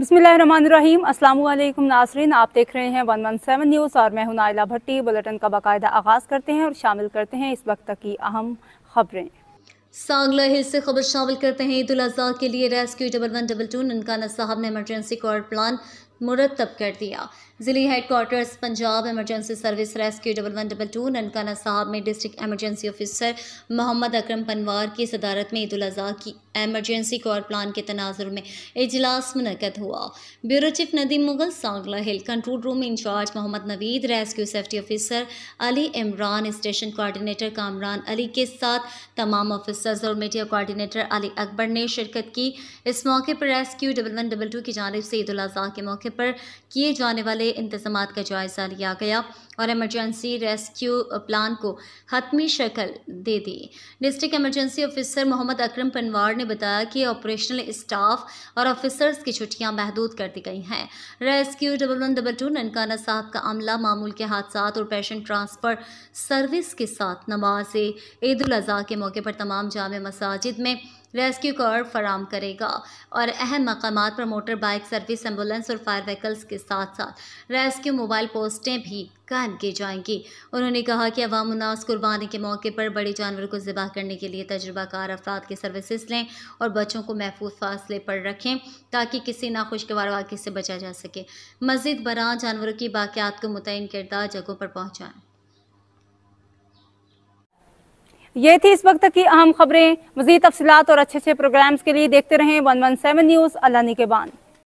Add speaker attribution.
Speaker 1: बसमीम अल्लाम नासरीन आप देख रहे हैं वन वन सेवन न्यूज़ और मैं हूं नाइला भट्टी बुलेटिन का बाकायदा आगाज़ करते हैं और शामिल करते हैं इस वक्त की अहम खबरें
Speaker 2: सांगला हिल से खबर शामिल करते हैं ईद उल अजहा के लिए rescue double one double two Nankana Sahib ने इमरजेंसी कॉर्ड प्लान मुरतब कर दिया head headquarters Punjab emergency service rescue double one double two Nankana Sahib में district emergency officer Mohammad Akram Panwar की सदारत में ईद ईदाजी की एमरजेंसी कॉर प्लान के तनाजर में इजलास मनकद हुआ bureau chief Nadeem Mughal Sangla hill control room incharge Mohammad Naveed rescue safety officer Ali Imran station coordinator Kamran Ali के साथ तमाम ऑफिसर्स और मीडिया कोआर्डीटर अली अकबर ने शिरकत की इस मौके पर rescue double one double two की जानब से ईद अजी के मौके पर किए जाने वाले इंतजाम का जायज़ा लिया गया और एमरजेंसी रेस्क्यू प्लान को हतमी शक्ल दे दी district emergency officer Mohammad Akram Panwar ने बताया कि ऑपरेशनल स्टाफ और ऑफिसर्स की छुट्टियां महदूद कर दी गई हैं rescue double one double two Nankana Sahib का अमला मामूल के हादसा और पेशेंट ट्रांसफ़र सर्विस के साथ नमाज ईद अजी के मौके पर तमाम जाम मसाजिद में रेस्क्यू कार फराम करेगा और अहम मकाम पर मोटर बाइक सर्विस एम्बुलेंस और फायर व्हीकल्स के साथ साथ रेस्क्यू मोबाइल पोस्टें भी कायम की जाएंगी उन्होंने कहा कि अवाम उन्नास कुर्बानी के मौके पर बड़े जानवर को ज़िबा करने के लिए तजुर्बाकार अफराद की सर्विसज लें और बच्चों को महफूज फासले पर रखें ताकि किसी नाखुशगवार वाक़े से बचा जा सके मज़ीद बरा जानवरों की बाक़ियात को मुतिन करदार जगहों पर पहुँचाएँ
Speaker 1: ये थी इस वक्त की अहम खबरें मजीद तफसलत और अच्छे अच्छे प्रोग्राम्स के लिए देखते रहें one one seven news Allah निकेबान